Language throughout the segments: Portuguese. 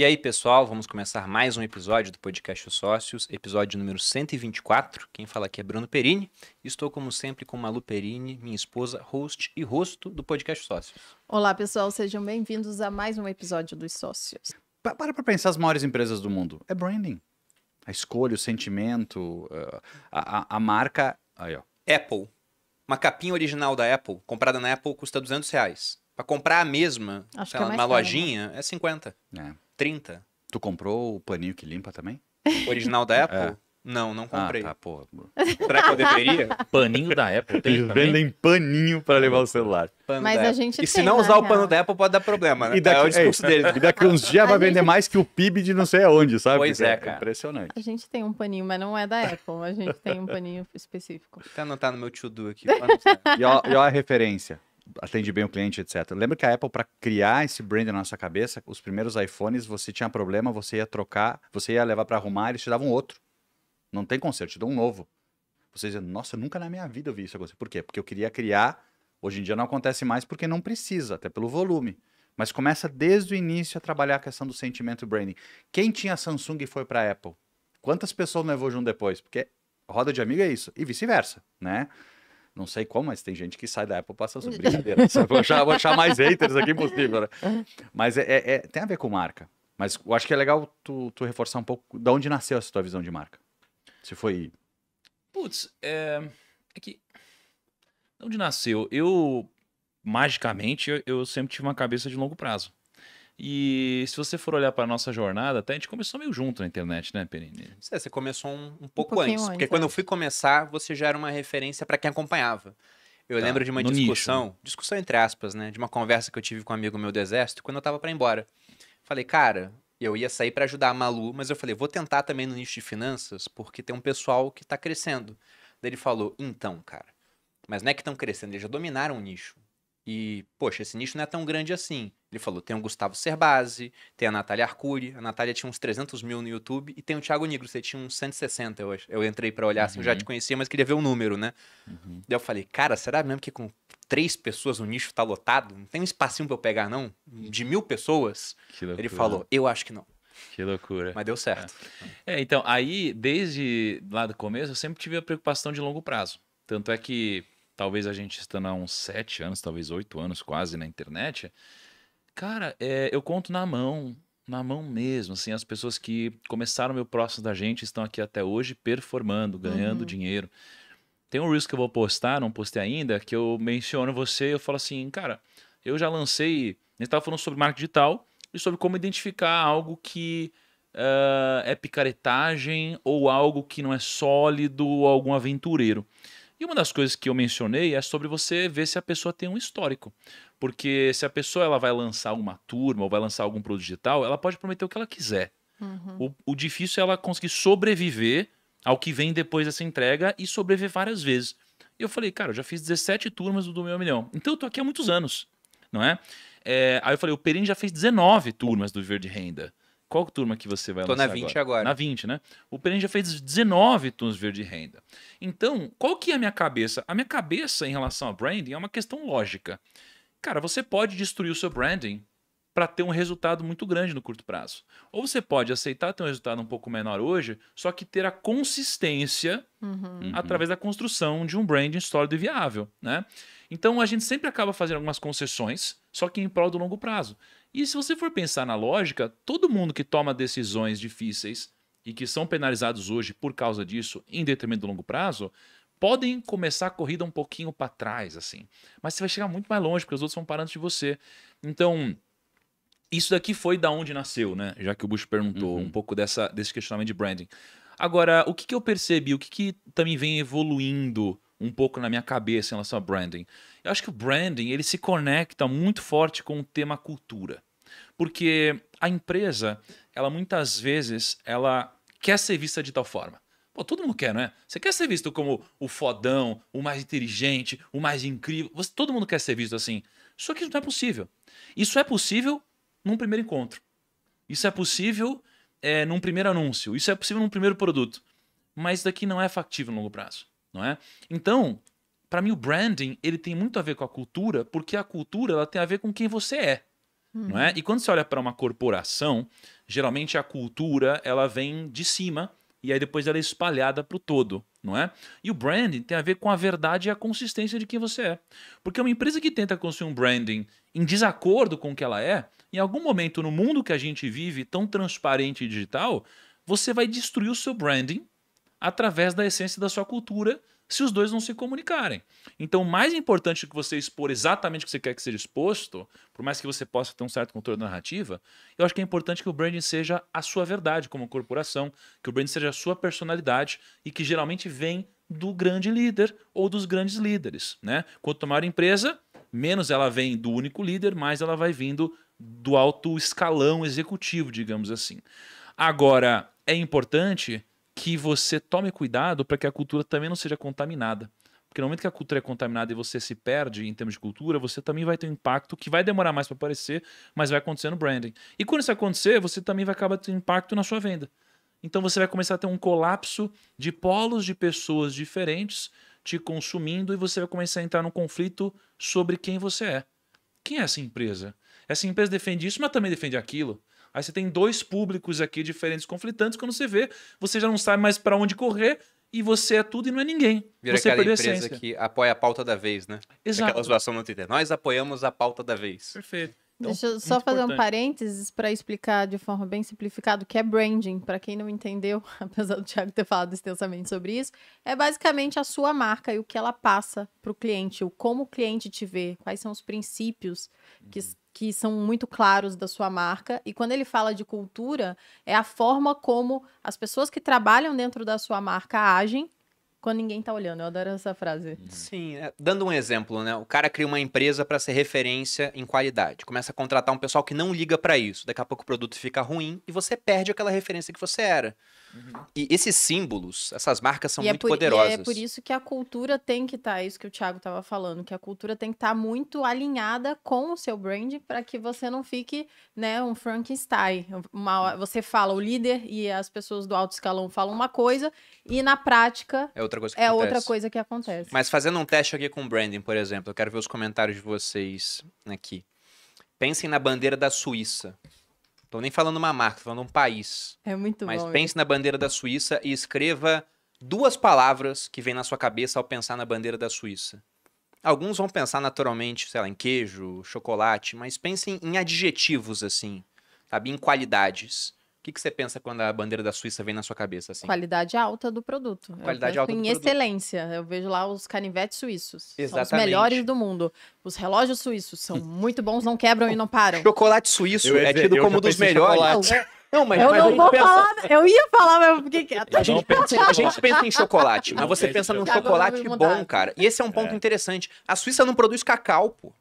E aí, pessoal, vamos começar mais um episódio do podcast Os Sócios, episódio número 124. Quem fala aqui é Bruno Perini. Estou, como sempre, com Malu Perini, minha esposa, host e rosto do podcast Sócios. Olá, pessoal, sejam bem-vindos a mais um episódio dos Sócios. Pa para para pensar as maiores empresas do mundo. É branding. A escolha, o sentimento, eh, a, a, a marca. Aí, ó. Apple. Uma capinha original da Apple, comprada na Apple, custa 200 reais. Pra comprar a mesma, Acho sei é lá, é numa né? lojinha, é 50. É. 30. Tu comprou o paninho que limpa também? O original da é. Apple? É. Não, não ah, comprei. Ah, tá, porra. Será que eu deveria? Paninho da Apple. Tem Eles também? vendem paninho para levar o celular. Pano Mas a gente E tem, se não usar o né, pano da Apple, pode dar problema, né? E daqui, é o discurso é, deles. E daqui uns dias a vai gente... vender mais que o PIB de não sei aonde, sabe? Pois Porque é, cara. É impressionante. A gente tem um paninho, mas não é da Apple. A gente tem um paninho específico. Tá, não no meu to-do aqui. E olha a referência atende bem o cliente, etc. Lembra que a Apple, para criar esse brand na nossa cabeça, os primeiros iPhones, você tinha problema, você ia trocar, você ia levar para arrumar, eles te davam outro. Não tem conserto, te dão um novo. Você dizia, nossa, nunca na minha vida eu vi isso acontecer. Por quê? Porque eu queria criar. Hoje em dia não acontece mais porque não precisa, até pelo volume. Mas começa desde o início a trabalhar a questão do sentimento branding. Quem tinha Samsung e foi para Apple? Quantas pessoas levou junto depois? Porque roda de amigo é isso. E vice-versa, né? Não sei como, mas tem gente que sai da Apple passa sua brincadeira. vou, achar, vou achar mais haters aqui possível. né? Mas é, é, é, tem a ver com marca. Mas eu acho que é legal tu, tu reforçar um pouco de onde nasceu essa tua visão de marca. Se foi. Putz, é. É que. De onde nasceu? Eu, magicamente, eu, eu sempre tive uma cabeça de longo prazo. E se você for olhar para nossa jornada, até a gente começou meio junto na internet, né, Perini? você começou um, um pouco um antes, antes, Porque quando é. eu fui começar, você já era uma referência para quem acompanhava. Eu tá, lembro de uma discussão, nicho, né? discussão entre aspas, né? De uma conversa que eu tive com um amigo meu do exército quando eu tava para ir embora. Falei, cara, eu ia sair para ajudar a Malu, mas eu falei, vou tentar também no nicho de finanças, porque tem um pessoal que tá crescendo. Daí ele falou, então, cara, mas não é que estão crescendo, eles já dominaram o nicho. E, poxa, esse nicho não é tão grande assim. Ele falou: tem o Gustavo Cerbasi, tem a Natália Arcuri, a Natália tinha uns 300 mil no YouTube, e tem o Thiago Nigro, você tinha uns 160, eu, eu entrei para olhar, uhum. assim, eu já uhum. te conhecia, mas queria ver o número, né? Uhum. Daí eu falei: cara, será mesmo que com três pessoas o nicho tá lotado? Não tem um espacinho pra eu pegar, não? De mil pessoas? Ele falou: eu acho que não. Que loucura. Mas deu certo. É. é, então, aí, desde lá do começo, eu sempre tive a preocupação de longo prazo. Tanto é que, talvez a gente estando há uns sete anos, talvez oito anos quase na internet, Cara, é, eu conto na mão, na mão mesmo. Assim, as pessoas que começaram meu próximo da gente estão aqui até hoje performando, ganhando uhum. dinheiro. Tem um risco que eu vou postar, não postei ainda, que eu menciono você eu falo assim, cara, eu já lancei. A gente estava falando sobre marketing digital e sobre como identificar algo que uh, é picaretagem ou algo que não é sólido ou algum aventureiro. E uma das coisas que eu mencionei é sobre você ver se a pessoa tem um histórico. Porque se a pessoa ela vai lançar uma turma ou vai lançar algum produto digital, ela pode prometer o que ela quiser. Uhum. O, o difícil é ela conseguir sobreviver ao que vem depois dessa entrega e sobreviver várias vezes. E eu falei, cara, eu já fiz 17 turmas do meu milhão. Então eu tô aqui há muitos anos, não é? é aí eu falei, o Perini já fez 19 turmas do Viver de Renda. Qual turma que você vai Tô lançar? Tô na 20 agora? agora? Na 20, né? O já fez 19 tons verde renda. Então, qual que é a minha cabeça? A minha cabeça em relação ao branding é uma questão lógica. Cara, você pode destruir o seu branding para ter um resultado muito grande no curto prazo. Ou você pode aceitar ter um resultado um pouco menor hoje, só que ter a consistência uhum. uhum. através da construção de um branding sólido e viável, né? Então a gente sempre acaba fazendo algumas concessões, só que em prol do longo prazo. E se você for pensar na lógica, todo mundo que toma decisões difíceis e que são penalizados hoje por causa disso, em detrimento do longo prazo, podem começar a corrida um pouquinho para trás, assim. Mas você vai chegar muito mais longe, porque os outros vão parando de você. Então, isso daqui foi da onde nasceu, né? Já que o Bush perguntou uhum. um pouco dessa, desse questionamento de branding. Agora, o que, que eu percebi, o que, que também vem evoluindo um pouco na minha cabeça em relação a branding. Eu acho que o branding ele se conecta muito forte com o tema cultura, porque a empresa ela muitas vezes ela quer ser vista de tal forma. Pô, todo mundo quer, não é? Você quer ser visto como o fodão, o mais inteligente, o mais incrível. Você, todo mundo quer ser visto assim. Só que isso não é possível. Isso é possível num primeiro encontro. Isso é possível é, num primeiro anúncio. Isso é possível num primeiro produto. Mas isso daqui não é factível no longo prazo não é? Então, para mim o branding, ele tem muito a ver com a cultura, porque a cultura ela tem a ver com quem você é. Não é? E quando você olha para uma corporação, geralmente a cultura ela vem de cima e aí depois ela é espalhada para o todo, não é? E o branding tem a ver com a verdade e a consistência de quem você é. Porque uma empresa que tenta construir um branding em desacordo com o que ela é, em algum momento no mundo que a gente vive tão transparente e digital, você vai destruir o seu branding através da essência da sua cultura se os dois não se comunicarem. Então, mais importante que você expor exatamente o que você quer que seja exposto, por mais que você possa ter um certo controle da narrativa, eu acho que é importante que o branding seja a sua verdade como corporação, que o branding seja a sua personalidade e que geralmente vem do grande líder ou dos grandes líderes, né? Quanto maior a empresa, menos ela vem do único líder, mais ela vai vindo do alto escalão executivo, digamos assim. Agora, é importante que você tome cuidado para que a cultura também não seja contaminada. Porque no momento que a cultura é contaminada e você se perde em termos de cultura, você também vai ter um impacto que vai demorar mais para aparecer, mas vai acontecer no branding. E quando isso acontecer, você também vai acabar tendo impacto na sua venda. Então você vai começar a ter um colapso de polos de pessoas diferentes te consumindo e você vai começar a entrar num conflito sobre quem você é. Quem é essa empresa? Essa empresa defende isso, mas também defende aquilo. Aí você tem dois públicos aqui diferentes, conflitantes. Quando você vê, você já não sabe mais para onde correr e você é tudo e não é ninguém. Vira é você aquela empresa que apoia a pauta da vez, né? Exato. Aquela zoação no Twitter. Nós apoiamos a pauta da vez. Perfeito. Então, Deixa eu só fazer importante. um parênteses para explicar de forma bem simplificada o que é branding. Para quem não entendeu, apesar do Thiago ter falado extensamente sobre isso, é basicamente a sua marca e o que ela passa para o cliente, o como o cliente te vê, quais são os princípios que, uhum. que são muito claros da sua marca. E quando ele fala de cultura, é a forma como as pessoas que trabalham dentro da sua marca agem quando ninguém tá olhando, eu adoro essa frase. Uhum. Sim, é, dando um exemplo, né? O cara cria uma empresa para ser referência em qualidade. Começa a contratar um pessoal que não liga para isso. Daqui a pouco o produto fica ruim e você perde aquela referência que você era. Uhum. E esses símbolos, essas marcas são e é muito é por, poderosas. E é por isso que a cultura tem que estar, tá, isso que o Thiago estava falando, que a cultura tem que estar tá muito alinhada com o seu brand para que você não fique, né, um Frankenstein. Uma, você fala o líder e as pessoas do alto escalão falam uma coisa e na prática é outra coisa que, é acontece. Outra coisa que acontece. Mas fazendo um teste aqui com o branding, por exemplo, eu quero ver os comentários de vocês aqui. Pensem na bandeira da Suíça. Tô nem falando uma marca, tô falando um país. É muito Mas bom. Mas pense né? na bandeira da Suíça e escreva duas palavras que vêm na sua cabeça ao pensar na bandeira da Suíça. Alguns vão pensar naturalmente, sei lá, em queijo, chocolate, mas pensem em adjetivos assim, sabe, em qualidades. O que, que você pensa quando a bandeira da Suíça vem na sua cabeça? Assim? Qualidade alta do produto. Qualidade alta em excelência. Eu vejo lá os canivetes suíços. Exatamente. São os melhores do mundo. Os relógios suíços são muito bons, não quebram e não param. Chocolate suíço eu, é tido como um dos melhores. É. Não, mas, eu mas não vou pensa... falar. Eu ia falar, mas eu fiquei quieta. A gente, pensa, a gente pensa em chocolate, mas você pensa num chocolate bom, cara. E esse é um ponto é. interessante. A Suíça não produz cacau, pô.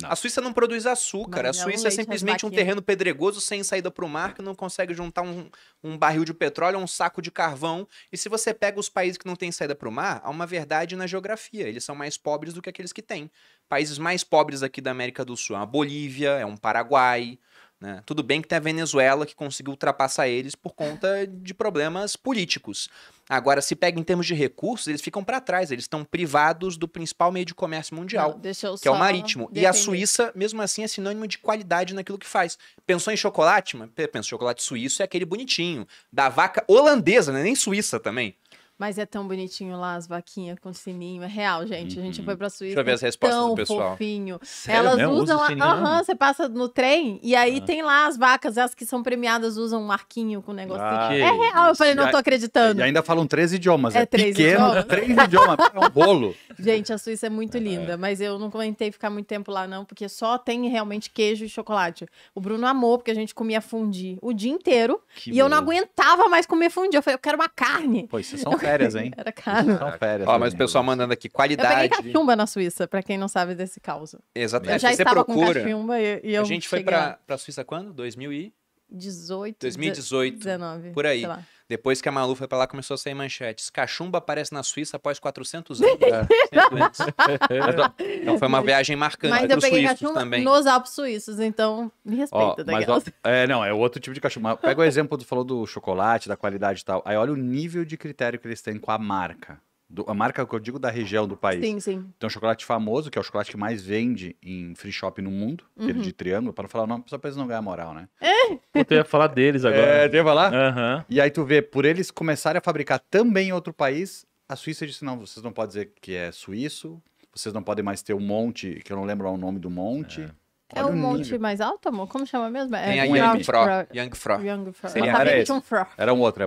Não. A Suíça não produz açúcar. a Suíça é simplesmente um terreno pedregoso sem saída para o mar que não consegue juntar um, um barril de petróleo, um saco de carvão. E se você pega os países que não têm saída para o mar, há uma verdade na geografia. Eles são mais pobres do que aqueles que têm. Países mais pobres aqui da América do Sul a Bolívia, é um Paraguai, né? Tudo bem que tem a Venezuela que conseguiu ultrapassar eles por conta de problemas políticos. Agora, se pega em termos de recursos, eles ficam para trás, eles estão privados do principal meio de comércio mundial, Não, que é o marítimo. Defender. E a Suíça, mesmo assim, é sinônimo de qualidade naquilo que faz. Pensou em chocolate? pensa, chocolate suíço é aquele bonitinho, da vaca holandesa, né? nem suíça também. Mas é tão bonitinho lá, as vaquinhas com sininho. É real, gente. A gente uhum. foi pra Suíça. Deixa eu ver é as respostas tão do pessoal. Fofinho. Sério, Elas mesmo? usam. Usa lá... Aham, você passa no trem e aí ah. tem lá as vacas, as que são premiadas usam um arquinho com um negocinho. Ah, é real. Eu falei, não tô acreditando. E ainda falam três idiomas. É, é três pequeno, idiomas. Três idiomas. É um bolo. Gente, a Suíça é muito é, linda, é. mas eu não comentei ficar muito tempo lá, não, porque só tem realmente queijo e chocolate. O Bruno amou, porque a gente comia fundi o dia inteiro que e bom. eu não aguentava mais comer fundi. Eu falei, eu quero uma carne. Pois, é são férias, hein? Era carne. São férias. Ó, né? mas o pessoal mandando aqui qualidade. Eu peguei cachumba na Suíça, pra quem não sabe desse caos. Exatamente. Eu já Você estava procura. com cachumba e, e eu. A gente foi pra, pra Suíça quando? 2000 e. 18, 2018, 19, por aí. Depois que a Malu foi pra lá, começou a sair manchetes. Cachumba aparece na Suíça após 400 anos. É. é. Então, então foi uma viagem marcante mas eu peguei cachumba também. nos Alpes suíços, então me respeita, ó, mas, ó, é, Não, é outro tipo de cachumba. Pega o exemplo, tu falou do chocolate, da qualidade e tal. Aí olha o nível de critério que eles têm com a marca. Do, a marca que eu digo da região do país. Sim, sim. Então, chocolate famoso, que é o chocolate que mais vende em free shop no mundo, é uhum. aquele de triângulo, para não falar o nome, só pra eles não ganhar moral, né? É. Pô, tu ia falar deles agora. É, tu ia falar? Uhum. E aí tu vê, por eles começarem a fabricar também em outro país, a Suíça disse, não, vocês não podem dizer que é suíço, vocês não podem mais ter um monte, que eu não lembro o nome do monte. É. É um monte mais alto, amor? Como chama mesmo? É a Young Fro. Young Fro. Era um outro, é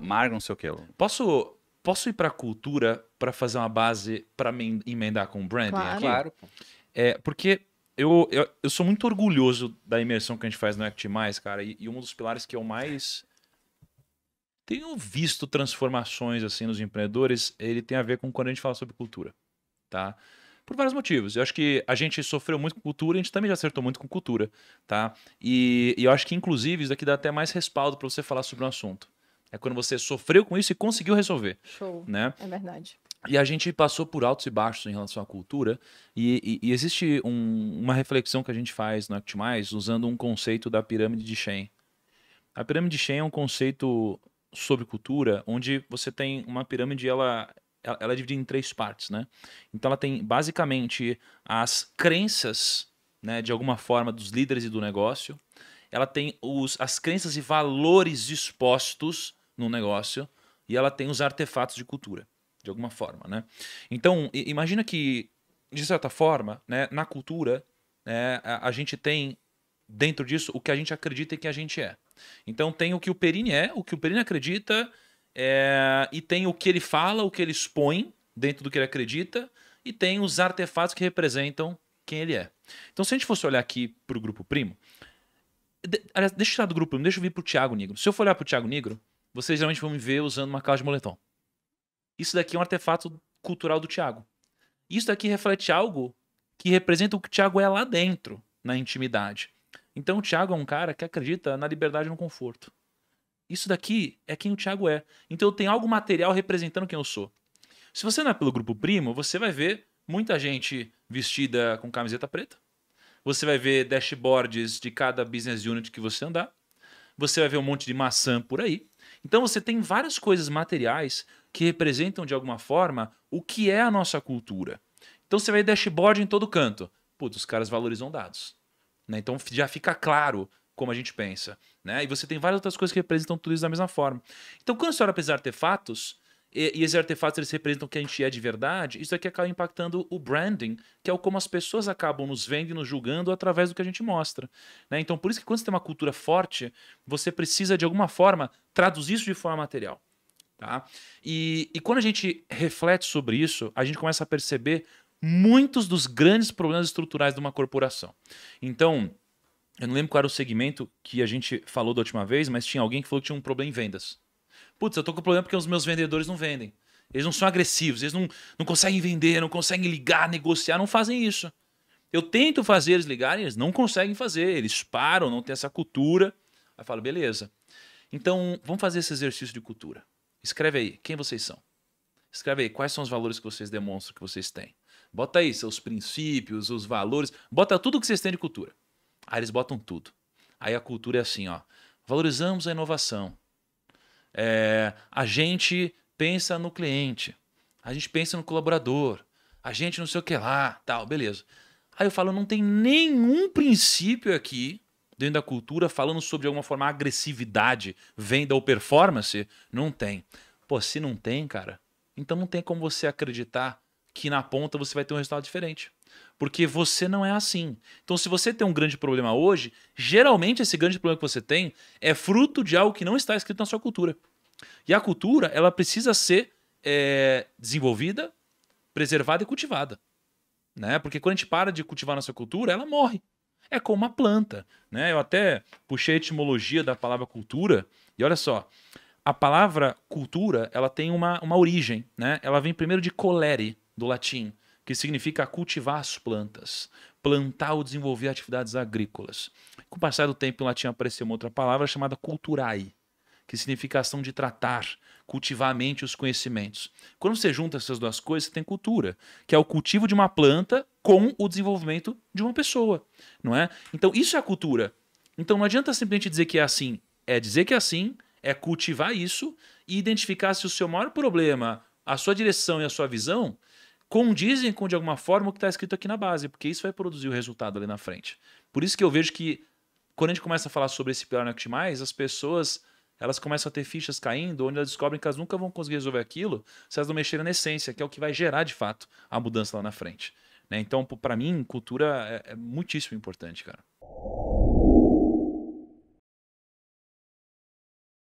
Marga, não sei o que. Posso posso ir para cultura para fazer uma base para me emendar com o branding claro. aqui? Claro. É, porque eu, eu, eu, sou muito orgulhoso da imersão que a gente faz no Act Mais, cara, e, e, um dos pilares que eu mais tenho visto transformações assim nos empreendedores, ele tem a ver com quando a gente fala sobre cultura, tá? Por vários motivos. Eu acho que a gente sofreu muito com cultura, a gente também já acertou muito com cultura, tá? E, e eu acho que, inclusive, isso daqui dá até mais respaldo para você falar sobre um assunto. É quando você sofreu com isso e conseguiu resolver. Show. Né? É verdade. E a gente passou por altos e baixos em relação à cultura, e, e, e existe um, uma reflexão que a gente faz no Act Mais usando um conceito da pirâmide de Shen. A pirâmide de Shen é um conceito sobre cultura, onde você tem uma pirâmide, ela, ela é dividida em três partes, né? Então ela tem basicamente as crenças, né, de alguma forma, dos líderes e do negócio, ela tem os, as crenças e valores dispostos no negócio e ela tem os artefatos de cultura, de alguma forma, né? Então, imagina que, de certa forma, né, na cultura, né, a, a gente tem dentro disso o que a gente acredita que a gente é. Então tem o que o Perini é, o que o Perini acredita, é, e tem o que ele fala, o que ele expõe dentro do que ele acredita, e tem os artefatos que representam quem ele é. Então se a gente fosse olhar aqui para o grupo primo, de, aliás, deixa eu tirar do grupo primo, deixa eu vir para o Tiago Negro. Se eu for olhar para o Tiago Negro, vocês geralmente vão me ver usando uma calça de moletom. Isso daqui é um artefato cultural do Tiago. Isso daqui reflete algo que representa o que o Tiago é lá dentro, na intimidade. Então o Tiago é um cara que acredita na liberdade e no conforto. Isso daqui é quem o Tiago é. Então eu tenho algo material representando quem eu sou. Se você não é pelo grupo primo, você vai ver muita gente vestida com camiseta preta. Você vai ver dashboards de cada business unit que você andar. Você vai ver um monte de maçã por aí. Então você tem várias coisas materiais que representam de alguma forma o que é a nossa cultura. Então você vai dashboard em todo canto. Putz, os caras valorizam dados. Né? Então já fica claro como a gente pensa. Né? E você tem várias outras coisas que representam tudo isso da mesma forma. Então quando você olha para esses artefatos, e, e esses artefatos eles representam quem a gente é de verdade, isso aqui acaba impactando o branding, que é o como as pessoas acabam nos vendo e nos julgando através do que a gente mostra. Né? Então, por isso que quando você tem uma cultura forte, você precisa, de alguma forma, traduzir isso de forma material. Tá? E, e quando a gente reflete sobre isso, a gente começa a perceber muitos dos grandes problemas estruturais de uma corporação. Então, eu não lembro qual era o segmento que a gente falou da última vez, mas tinha alguém que falou que tinha um problema em vendas. Putz, eu tô com problema porque os meus vendedores não vendem. Eles não são agressivos, eles não, não conseguem vender, não conseguem ligar, negociar, não fazem isso. Eu tento fazer eles ligarem, eles não conseguem fazer, eles param, não tem essa cultura. Aí eu falo, beleza. Então, vamos fazer esse exercício de cultura. Escreve aí, quem vocês são? Escreve aí, quais são os valores que vocês demonstram que vocês têm? Bota aí seus princípios, os valores, bota tudo que vocês têm de cultura. Aí eles botam tudo. Aí a cultura é assim, ó. Valorizamos a inovação, é, a gente pensa no cliente, a gente pensa no colaborador, a gente não sei o que lá, tal, beleza. Aí eu falo, não tem nenhum princípio aqui dentro da cultura falando sobre de alguma forma agressividade, venda ou performance, não tem. Pô, se não tem, cara, então não tem como você acreditar que na ponta você vai ter um resultado diferente. Porque você não é assim. Então, se você tem um grande problema hoje, geralmente esse grande problema que você tem é fruto de algo que não está escrito na sua cultura. E a cultura, ela precisa ser é, desenvolvida, preservada e cultivada. Né? Porque quando a gente para de cultivar nossa cultura, ela morre. É como uma planta. Né? Eu até puxei a etimologia da palavra cultura, e olha só. A palavra cultura, ela tem uma, uma origem, né? Ela vem primeiro de colere, do latim, que significa cultivar as plantas, plantar ou desenvolver atividades agrícolas. Com o passar do tempo, em latim apareceu uma outra palavra chamada culturae, que significa ação de tratar, cultivar a mente e os conhecimentos. Quando você junta essas duas coisas, você tem cultura, que é o cultivo de uma planta com o desenvolvimento de uma pessoa, não é? Então, isso é a cultura. Então, não adianta simplesmente dizer que é assim, é dizer que é assim, é cultivar isso e identificar se o seu maior problema, a sua direção e a sua visão condizem com, de alguma forma, o que está escrito aqui na base, porque isso vai produzir o resultado ali na frente. Por isso que eu vejo que, quando a gente começa a falar sobre esse pilar no Mais, as pessoas elas começam a ter fichas caindo, onde elas descobrem que elas nunca vão conseguir resolver aquilo se elas não mexerem na essência, que é o que vai gerar, de fato, a mudança lá na frente. Né? Então, para mim, cultura é, é muitíssimo importante, cara.